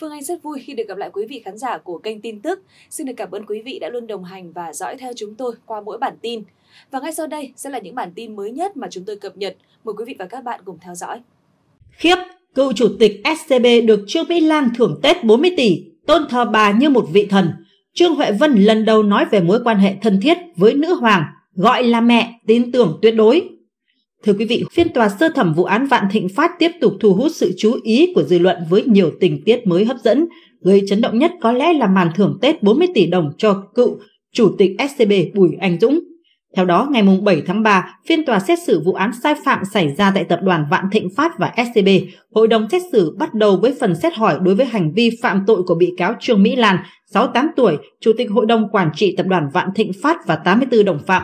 Phương Anh rất vui khi được gặp lại quý vị khán giả của kênh tin tức. Xin được cảm ơn quý vị đã luôn đồng hành và dõi theo chúng tôi qua mỗi bản tin. Và ngay sau đây sẽ là những bản tin mới nhất mà chúng tôi cập nhật. Mời quý vị và các bạn cùng theo dõi. Khiếp, cựu chủ tịch SCB được Trương Mỹ Lan thưởng Tết 40 tỷ, tôn thờ bà như một vị thần. Trương Huệ Vân lần đầu nói về mối quan hệ thân thiết với nữ hoàng, gọi là mẹ, tin tưởng tuyệt đối. Thưa quý vị, phiên tòa sơ thẩm vụ án Vạn Thịnh Phát tiếp tục thu hút sự chú ý của dư luận với nhiều tình tiết mới hấp dẫn. Gây chấn động nhất có lẽ là màn thưởng Tết 40 tỷ đồng cho cựu Chủ tịch SCB Bùi Anh Dũng. Theo đó, ngày 7 tháng 3, phiên tòa xét xử vụ án sai phạm xảy ra tại tập đoàn Vạn Thịnh Phát và SCB. Hội đồng xét xử bắt đầu với phần xét hỏi đối với hành vi phạm tội của bị cáo Trương Mỹ Lan, 68 tuổi, Chủ tịch Hội đồng Quản trị Tập đoàn Vạn Thịnh Phát và 84 đồng phạm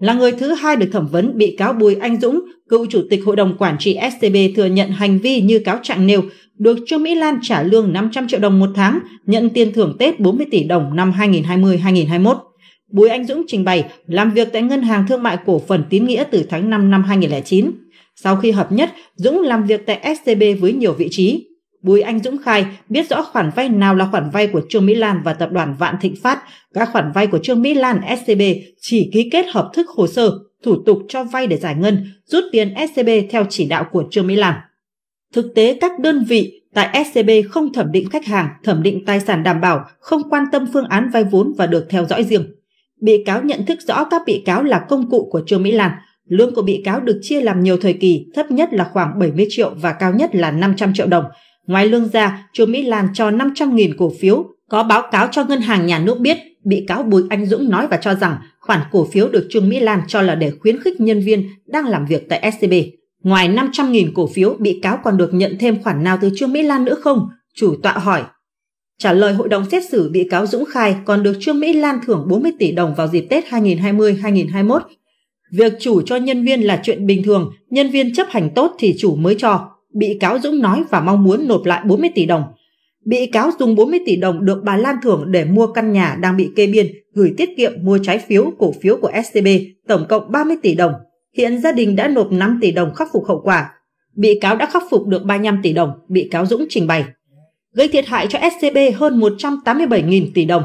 là người thứ hai được thẩm vấn bị cáo Bùi Anh Dũng, cựu chủ tịch hội đồng quản trị SCB thừa nhận hành vi như cáo trạng nêu, được Trương Mỹ Lan trả lương 500 triệu đồng một tháng, nhận tiền thưởng Tết 40 tỷ đồng năm 2020-2021. Bùi Anh Dũng trình bày làm việc tại Ngân hàng Thương mại Cổ phần Tín Nghĩa từ tháng 5 năm 2009. Sau khi hợp nhất, Dũng làm việc tại SCB với nhiều vị trí, Bùi Anh Dũng khai biết rõ khoản vay nào là khoản vay của Trương Mỹ Lan và tập đoàn Vạn Thịnh Phát. Các khoản vay của Trương Mỹ Lan SCB chỉ ký kết hợp thức hồ sơ, thủ tục cho vay để giải ngân, rút tiền SCB theo chỉ đạo của Trương Mỹ Lan. Thực tế các đơn vị tại SCB không thẩm định khách hàng, thẩm định tài sản đảm bảo, không quan tâm phương án vay vốn và được theo dõi riêng. Bị cáo nhận thức rõ các bị cáo là công cụ của Trương Mỹ Lan, lương của bị cáo được chia làm nhiều thời kỳ, thấp nhất là khoảng 70 triệu và cao nhất là 500 triệu đồng – Ngoài lương ra, Trương Mỹ Lan cho 500.000 cổ phiếu có báo cáo cho ngân hàng nhà nước biết bị cáo Bùi Anh Dũng nói và cho rằng khoản cổ phiếu được Trương Mỹ Lan cho là để khuyến khích nhân viên đang làm việc tại SCB. Ngoài 500.000 cổ phiếu, bị cáo còn được nhận thêm khoản nào từ Trương Mỹ Lan nữa không? Chủ tọa hỏi. Trả lời hội đồng xét xử, bị cáo Dũng khai còn được Trương Mỹ Lan thưởng 40 tỷ đồng vào dịp Tết 2020-2021. Việc chủ cho nhân viên là chuyện bình thường, nhân viên chấp hành tốt thì chủ mới cho bị cáo Dũng nói và mong muốn nộp lại 40 tỷ đồng. Bị cáo dùng 40 tỷ đồng được bà Lan thưởng để mua căn nhà đang bị kê biên, gửi tiết kiệm mua trái phiếu cổ phiếu của SCB, tổng cộng 30 tỷ đồng. Hiện gia đình đã nộp 5 tỷ đồng khắc phục hậu quả. Bị cáo đã khắc phục được 35 tỷ đồng, bị cáo Dũng trình bày. Gây thiệt hại cho SCB hơn 187.000 tỷ đồng.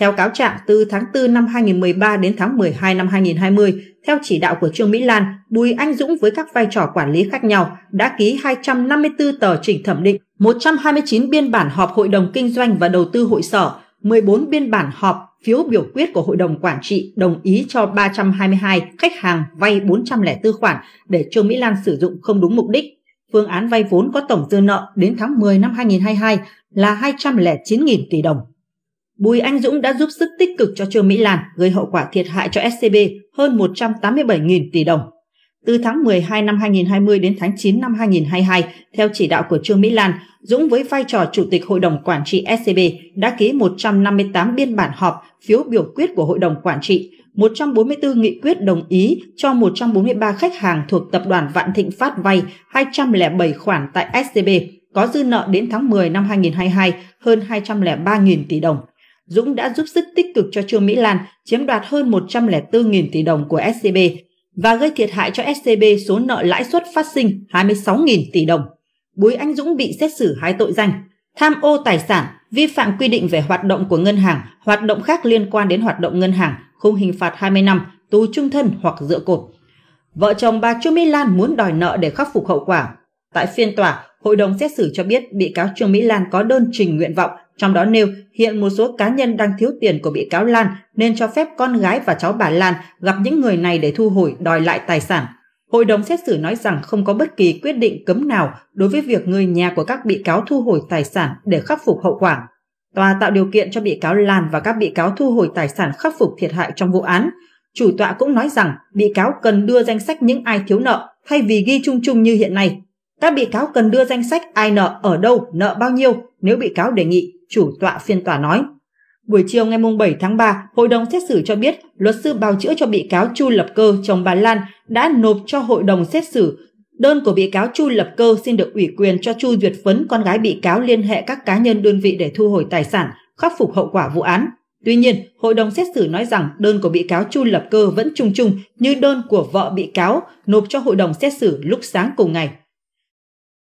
Theo cáo trạng, từ tháng 4 năm 2013 đến tháng 12 năm 2020, theo chỉ đạo của Trương Mỹ Lan, Bùi Anh Dũng với các vai trò quản lý khác nhau đã ký 254 tờ chỉnh thẩm định, 129 biên bản họp Hội đồng Kinh doanh và Đầu tư hội sở, 14 biên bản họp phiếu biểu quyết của Hội đồng Quản trị đồng ý cho 322 khách hàng vay 404 khoản để Trương Mỹ Lan sử dụng không đúng mục đích. Phương án vay vốn có tổng dư nợ đến tháng 10 năm 2022 là 209.000 tỷ đồng. Bùi Anh Dũng đã giúp sức tích cực cho Trương Mỹ Lan gây hậu quả thiệt hại cho SCB hơn 187.000 tỷ đồng. Từ tháng 12 năm 2020 đến tháng 9 năm 2022, theo chỉ đạo của Trương Mỹ Lan, Dũng với vai trò Chủ tịch Hội đồng Quản trị SCB đã ký 158 biên bản họp, phiếu biểu quyết của Hội đồng Quản trị, 144 nghị quyết đồng ý cho 143 khách hàng thuộc Tập đoàn Vạn Thịnh Phát vay 207 khoản tại SCB, có dư nợ đến tháng 10 năm 2022 hơn 203.000 tỷ đồng Dũng đã giúp sức tích cực cho Trương Mỹ Lan chiếm đoạt hơn 104.000 tỷ đồng của SCB và gây thiệt hại cho SCB số nợ lãi suất phát sinh 26.000 tỷ đồng. Bùi Anh Dũng bị xét xử hai tội danh tham ô tài sản, vi phạm quy định về hoạt động của ngân hàng, hoạt động khác liên quan đến hoạt động ngân hàng, khung hình phạt 20 năm, tù trung thân hoặc dựa cột. Vợ chồng bà Trương Mỹ Lan muốn đòi nợ để khắc phục hậu quả. Tại phiên tòa, hội đồng xét xử cho biết bị cáo Trương Mỹ Lan có đơn trình nguyện vọng trong đó nêu hiện một số cá nhân đang thiếu tiền của bị cáo Lan nên cho phép con gái và cháu bà Lan gặp những người này để thu hồi đòi lại tài sản. Hội đồng xét xử nói rằng không có bất kỳ quyết định cấm nào đối với việc người nhà của các bị cáo thu hồi tài sản để khắc phục hậu quả. Tòa tạo điều kiện cho bị cáo Lan và các bị cáo thu hồi tài sản khắc phục thiệt hại trong vụ án. Chủ tọa cũng nói rằng bị cáo cần đưa danh sách những ai thiếu nợ thay vì ghi chung chung như hiện nay. Các bị cáo cần đưa danh sách ai nợ ở đâu, nợ bao nhiêu nếu bị cáo đề nghị chủ tọa phiên tòa nói. Buổi chiều ngày 7 tháng 3, hội đồng xét xử cho biết luật sư bào chữa cho bị cáo Chu Lập Cơ, chồng bà Lan, đã nộp cho hội đồng xét xử Đơn của bị cáo Chu Lập Cơ xin được ủy quyền cho Chu Duyệt Phấn, con gái bị cáo liên hệ các cá nhân đơn vị để thu hồi tài sản, khắc phục hậu quả vụ án. Tuy nhiên, hội đồng xét xử nói rằng đơn của bị cáo Chu Lập Cơ vẫn chung chung như đơn của vợ bị cáo nộp cho hội đồng xét xử lúc sáng cùng ngày.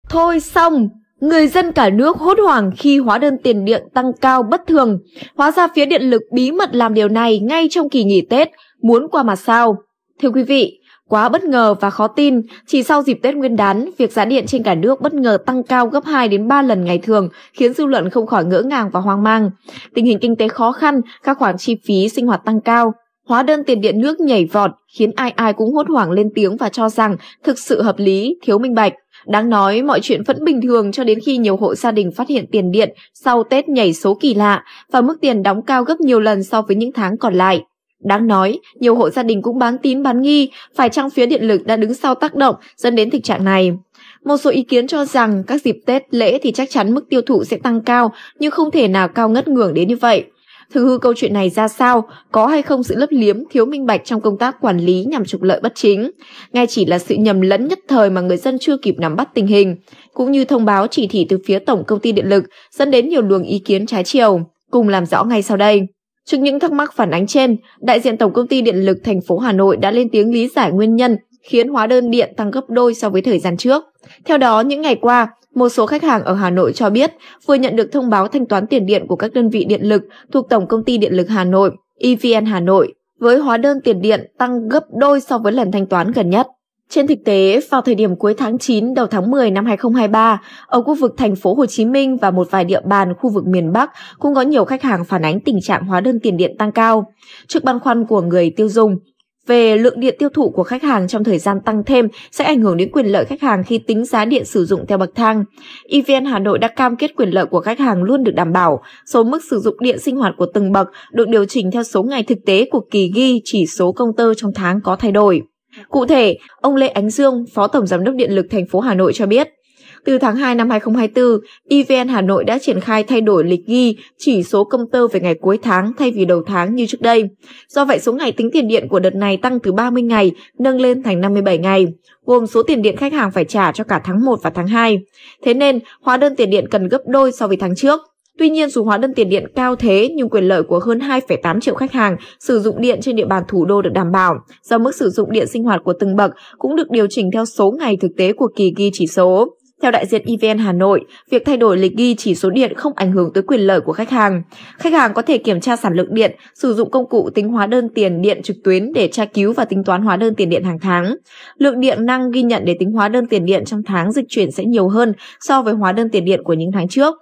Thôi xong, Người dân cả nước hốt hoảng khi hóa đơn tiền điện tăng cao bất thường. Hóa ra phía điện lực bí mật làm điều này ngay trong kỳ nghỉ Tết, muốn qua mặt sao. Thưa quý vị, quá bất ngờ và khó tin, chỉ sau dịp Tết Nguyên đán, việc giá điện trên cả nước bất ngờ tăng cao gấp 2 đến 3 lần ngày thường, khiến dư luận không khỏi ngỡ ngàng và hoang mang. Tình hình kinh tế khó khăn, các khoản chi phí sinh hoạt tăng cao, hóa đơn tiền điện nước nhảy vọt khiến ai ai cũng hốt hoảng lên tiếng và cho rằng thực sự hợp lý, thiếu minh bạch. Đáng nói, mọi chuyện vẫn bình thường cho đến khi nhiều hộ gia đình phát hiện tiền điện sau Tết nhảy số kỳ lạ và mức tiền đóng cao gấp nhiều lần so với những tháng còn lại. Đáng nói, nhiều hộ gia đình cũng bán tín bán nghi, phải chăng phía điện lực đã đứng sau tác động dẫn đến thực trạng này. Một số ý kiến cho rằng các dịp Tết lễ thì chắc chắn mức tiêu thụ sẽ tăng cao, nhưng không thể nào cao ngất ngưởng đến như vậy. Thực hư câu chuyện này ra sao, có hay không sự lấp liếm, thiếu minh bạch trong công tác quản lý nhằm trục lợi bất chính, ngay chỉ là sự nhầm lẫn nhất thời mà người dân chưa kịp nắm bắt tình hình, cũng như thông báo chỉ thị từ phía Tổng Công ty Điện lực dẫn đến nhiều luồng ý kiến trái chiều, cùng làm rõ ngay sau đây. Trước những thắc mắc phản ánh trên, đại diện Tổng Công ty Điện lực thành phố Hà Nội đã lên tiếng lý giải nguyên nhân khiến hóa đơn điện tăng gấp đôi so với thời gian trước. Theo đó, những ngày qua, một số khách hàng ở Hà Nội cho biết vừa nhận được thông báo thanh toán tiền điện của các đơn vị điện lực thuộc Tổng Công ty Điện lực Hà Nội, EVN Hà Nội, với hóa đơn tiền điện tăng gấp đôi so với lần thanh toán gần nhất. Trên thực tế, vào thời điểm cuối tháng 9 đầu tháng 10 năm 2023, ở khu vực thành phố Hồ Chí Minh và một vài địa bàn khu vực miền Bắc cũng có nhiều khách hàng phản ánh tình trạng hóa đơn tiền điện tăng cao. Trước băn khoăn của người tiêu dùng, về lượng điện tiêu thụ của khách hàng trong thời gian tăng thêm sẽ ảnh hưởng đến quyền lợi khách hàng khi tính giá điện sử dụng theo bậc thang. EVN Hà Nội đã cam kết quyền lợi của khách hàng luôn được đảm bảo. Số mức sử dụng điện sinh hoạt của từng bậc được điều chỉnh theo số ngày thực tế của kỳ ghi chỉ số công tơ trong tháng có thay đổi. Cụ thể, ông Lê Ánh Dương, Phó Tổng Giám đốc Điện lực thành phố Hà Nội cho biết, từ tháng 2 năm 2024, EVN Hà Nội đã triển khai thay đổi lịch ghi chỉ số công tơ về ngày cuối tháng thay vì đầu tháng như trước đây. Do vậy, số ngày tính tiền điện của đợt này tăng từ 30 ngày nâng lên thành 57 ngày, gồm số tiền điện khách hàng phải trả cho cả tháng 1 và tháng 2. Thế nên, hóa đơn tiền điện cần gấp đôi so với tháng trước. Tuy nhiên, dù hóa đơn tiền điện cao thế nhưng quyền lợi của hơn 2,8 triệu khách hàng sử dụng điện trên địa bàn thủ đô được đảm bảo, do mức sử dụng điện sinh hoạt của từng bậc cũng được điều chỉnh theo số ngày thực tế của kỳ ghi chỉ số. Theo đại diện EVN Hà Nội, việc thay đổi lịch ghi chỉ số điện không ảnh hưởng tới quyền lợi của khách hàng. Khách hàng có thể kiểm tra sản lượng điện, sử dụng công cụ tính hóa đơn tiền điện trực tuyến để tra cứu và tính toán hóa đơn tiền điện hàng tháng. Lượng điện năng ghi nhận để tính hóa đơn tiền điện trong tháng dịch chuyển sẽ nhiều hơn so với hóa đơn tiền điện của những tháng trước.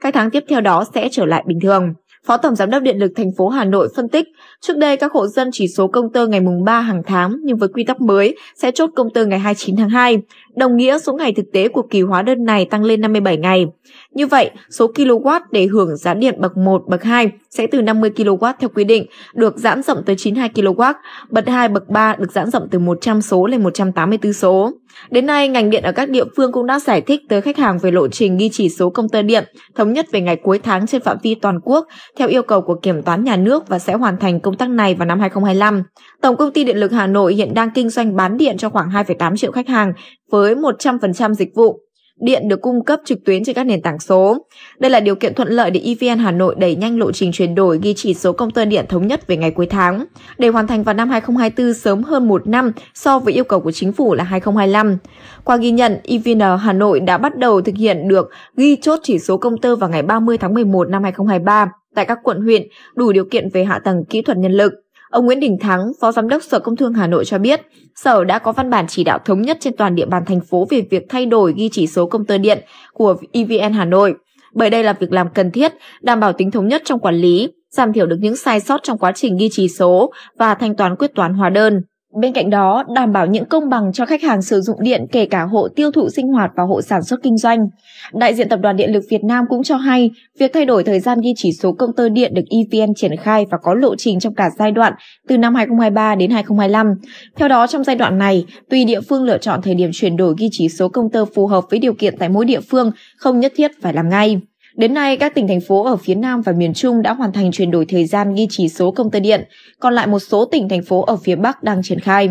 Các tháng tiếp theo đó sẽ trở lại bình thường. Phó Tổng Giám đốc Điện lực thành phố Hà Nội phân tích, trước đây các hộ dân chỉ số công tơ ngày mùng 3 hàng tháng nhưng với quy tắc mới sẽ chốt công tơ ngày 29 tháng 2, đồng nghĩa số ngày thực tế của kỳ hóa đơn này tăng lên 57 ngày. Như vậy, số kW để hưởng giá điện bậc 1, bậc 2 sẽ từ 50 kW theo quy định, được giãn rộng tới 92 kW, bậc 2, bậc 3 được giãn rộng từ 100 số lên 184 số. Đến nay, ngành điện ở các địa phương cũng đã giải thích tới khách hàng về lộ trình ghi chỉ số công tơ điện, thống nhất về ngày cuối tháng trên phạm vi toàn quốc theo yêu cầu của Kiểm toán Nhà nước và sẽ hoàn thành công tác này vào năm 2025. Tổng công ty Điện lực Hà Nội hiện đang kinh doanh bán điện cho khoảng 2,8 triệu khách hàng với 100% dịch vụ điện được cung cấp trực tuyến trên các nền tảng số. Đây là điều kiện thuận lợi để EVN Hà Nội đẩy nhanh lộ trình chuyển đổi ghi chỉ số công tơ điện thống nhất về ngày cuối tháng, để hoàn thành vào năm 2024 sớm hơn một năm so với yêu cầu của chính phủ là 2025. Qua ghi nhận, EVN Hà Nội đã bắt đầu thực hiện được ghi chốt chỉ số công tơ vào ngày 30 tháng 11 năm 2023 tại các quận huyện đủ điều kiện về hạ tầng kỹ thuật nhân lực. Ông Nguyễn Đình Thắng, Phó Giám đốc Sở Công Thương Hà Nội cho biết, Sở đã có văn bản chỉ đạo thống nhất trên toàn địa bàn thành phố về việc thay đổi ghi chỉ số công tơ điện của EVN Hà Nội, bởi đây là việc làm cần thiết, đảm bảo tính thống nhất trong quản lý, giảm thiểu được những sai sót trong quá trình ghi chỉ số và thanh toán quyết toán hóa đơn. Bên cạnh đó, đảm bảo những công bằng cho khách hàng sử dụng điện kể cả hộ tiêu thụ sinh hoạt và hộ sản xuất kinh doanh. Đại diện Tập đoàn Điện lực Việt Nam cũng cho hay, việc thay đổi thời gian ghi chỉ số công tơ điện được EVN triển khai và có lộ trình trong cả giai đoạn từ năm 2023 đến 2025. Theo đó, trong giai đoạn này, tùy địa phương lựa chọn thời điểm chuyển đổi ghi chỉ số công tơ phù hợp với điều kiện tại mỗi địa phương, không nhất thiết phải làm ngay. Đến nay, các tỉnh thành phố ở phía Nam và miền Trung đã hoàn thành chuyển đổi thời gian ghi chỉ số công tơ điện, còn lại một số tỉnh thành phố ở phía Bắc đang triển khai.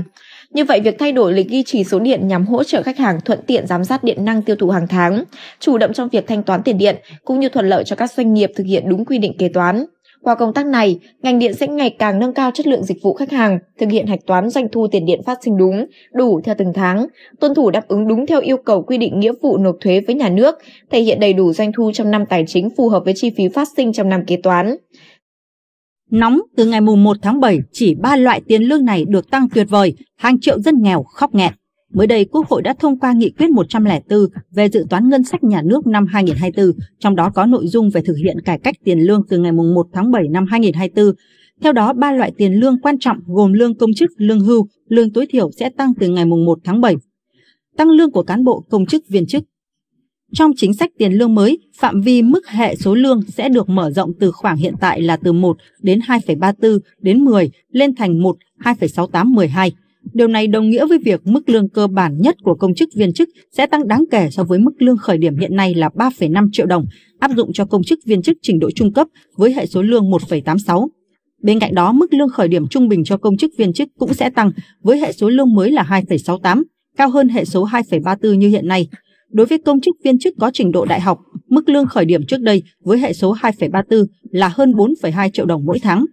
Như vậy, việc thay đổi lịch ghi chỉ số điện nhằm hỗ trợ khách hàng thuận tiện giám sát điện năng tiêu thụ hàng tháng, chủ động trong việc thanh toán tiền điện, cũng như thuận lợi cho các doanh nghiệp thực hiện đúng quy định kế toán. Qua công tác này, ngành điện sẽ ngày càng nâng cao chất lượng dịch vụ khách hàng, thực hiện hạch toán doanh thu tiền điện phát sinh đúng, đủ theo từng tháng, tuân thủ đáp ứng đúng theo yêu cầu quy định nghĩa vụ nộp thuế với nhà nước, thể hiện đầy đủ doanh thu trong năm tài chính phù hợp với chi phí phát sinh trong năm kế toán. Nóng từ ngày mùng 1 tháng 7, chỉ ba loại tiền lương này được tăng tuyệt vời, hàng triệu dân nghèo khóc nghẹn. Mới đây, Quốc hội đã thông qua nghị quyết 104 về dự toán ngân sách nhà nước năm 2024, trong đó có nội dung về thực hiện cải cách tiền lương từ ngày 1 tháng 7 năm 2024. Theo đó, ba loại tiền lương quan trọng gồm lương công chức, lương hưu, lương tối thiểu sẽ tăng từ ngày 1 tháng 7. Tăng lương của cán bộ, công chức, viên chức. Trong chính sách tiền lương mới, phạm vi mức hệ số lương sẽ được mở rộng từ khoảng hiện tại là từ 1 đến 2,34 đến 10 lên thành 1, 2,68, 12. Điều này đồng nghĩa với việc mức lương cơ bản nhất của công chức viên chức sẽ tăng đáng kể so với mức lương khởi điểm hiện nay là 3,5 triệu đồng, áp dụng cho công chức viên chức trình độ trung cấp với hệ số lương 1,86. Bên cạnh đó, mức lương khởi điểm trung bình cho công chức viên chức cũng sẽ tăng với hệ số lương mới là 2,68, cao hơn hệ số 2,34 như hiện nay. Đối với công chức viên chức có trình độ đại học, mức lương khởi điểm trước đây với hệ số 2,34 là hơn 4,2 triệu đồng mỗi tháng.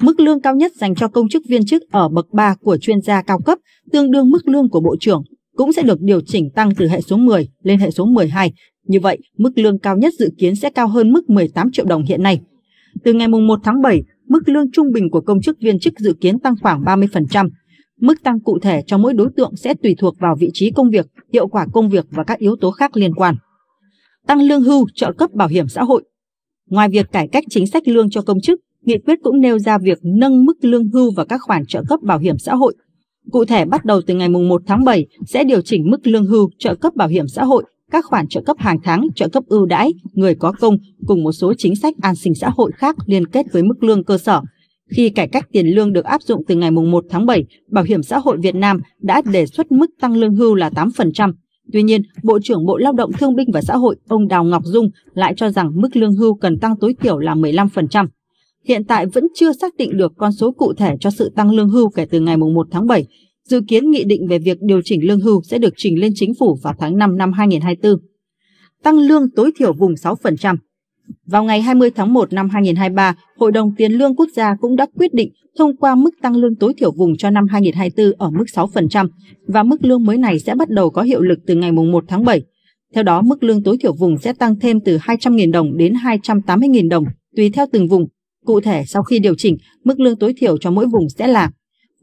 Mức lương cao nhất dành cho công chức viên chức ở bậc 3 của chuyên gia cao cấp tương đương mức lương của bộ trưởng cũng sẽ được điều chỉnh tăng từ hệ số 10 lên hệ số 12. Như vậy, mức lương cao nhất dự kiến sẽ cao hơn mức 18 triệu đồng hiện nay. Từ ngày 1 tháng 7, mức lương trung bình của công chức viên chức dự kiến tăng khoảng 30%. Mức tăng cụ thể cho mỗi đối tượng sẽ tùy thuộc vào vị trí công việc, hiệu quả công việc và các yếu tố khác liên quan. Tăng lương hưu, trợ cấp bảo hiểm xã hội. Ngoài việc cải cách chính sách lương cho công chức, Nghị quyết cũng nêu ra việc nâng mức lương hưu và các khoản trợ cấp bảo hiểm xã hội. Cụ thể bắt đầu từ ngày 1 tháng 7 sẽ điều chỉnh mức lương hưu, trợ cấp bảo hiểm xã hội, các khoản trợ cấp hàng tháng, trợ cấp ưu đãi, người có công cùng một số chính sách an sinh xã hội khác liên kết với mức lương cơ sở. Khi cải cách tiền lương được áp dụng từ ngày 1 tháng 7, Bảo hiểm xã hội Việt Nam đã đề xuất mức tăng lương hưu là 8%. Tuy nhiên, Bộ trưởng Bộ Lao động Thương binh và Xã hội ông Đào Ngọc Dung lại cho rằng mức lương hưu cần tăng tối thiểu là 15% hiện tại vẫn chưa xác định được con số cụ thể cho sự tăng lương hưu kể từ ngày 1 tháng 7. Dự kiến nghị định về việc điều chỉnh lương hưu sẽ được trình lên chính phủ vào tháng 5 năm 2024. Tăng lương tối thiểu vùng 6%. Vào ngày 20 tháng 1 năm 2023, Hội đồng Tiền lương Quốc gia cũng đã quyết định thông qua mức tăng lương tối thiểu vùng cho năm 2024 ở mức 6% và mức lương mới này sẽ bắt đầu có hiệu lực từ ngày 1 tháng 7. Theo đó, mức lương tối thiểu vùng sẽ tăng thêm từ 200.000 đồng đến 280.000 đồng tùy theo từng vùng Cụ thể, sau khi điều chỉnh, mức lương tối thiểu cho mỗi vùng sẽ là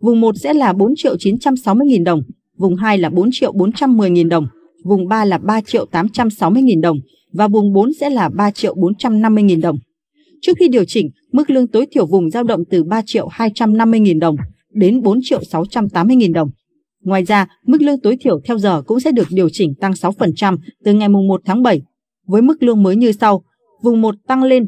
Vùng 1 sẽ là 4 triệu 960 000 đồng, vùng 2 là 4 triệu 410 000 đồng, vùng 3 là 3 triệu 860 000 đồng và vùng 4 sẽ là 3 triệu 450 000 đồng. Trước khi điều chỉnh, mức lương tối thiểu vùng giao động từ 3 triệu 250 000 đồng đến 4 triệu 680 000 đồng. Ngoài ra, mức lương tối thiểu theo giờ cũng sẽ được điều chỉnh tăng 6% từ ngày 1 tháng 7 với mức lương mới như sau. Vùng 1 tăng lên